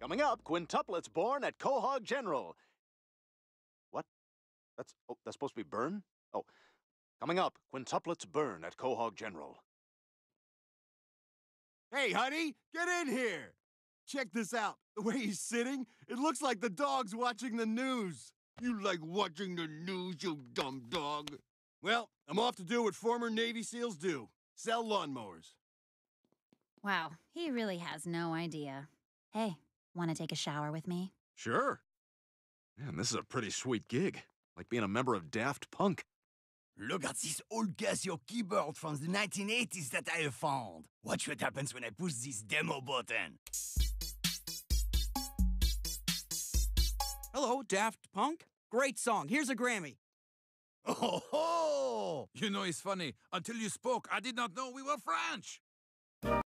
Coming up, quintuplets born at Quahog General. What? That's oh, that's supposed to be burn? Oh. Coming up, quintuplets burn at Quahog General. Hey, honey, get in here! Check this out. The way he's sitting, it looks like the dog's watching the news. You like watching the news, you dumb dog. Well, I'm off to do what former Navy SEALs do sell lawnmowers. Wow, he really has no idea. Hey, Want to take a shower with me? Sure. Man, this is a pretty sweet gig. Like being a member of Daft Punk. Look at this old Casio keyboard from the 1980s that I have found. Watch what happens when I push this demo button. Hello, Daft Punk. Great song. Here's a Grammy. Oh, ho! you know, it's funny. Until you spoke, I did not know we were French.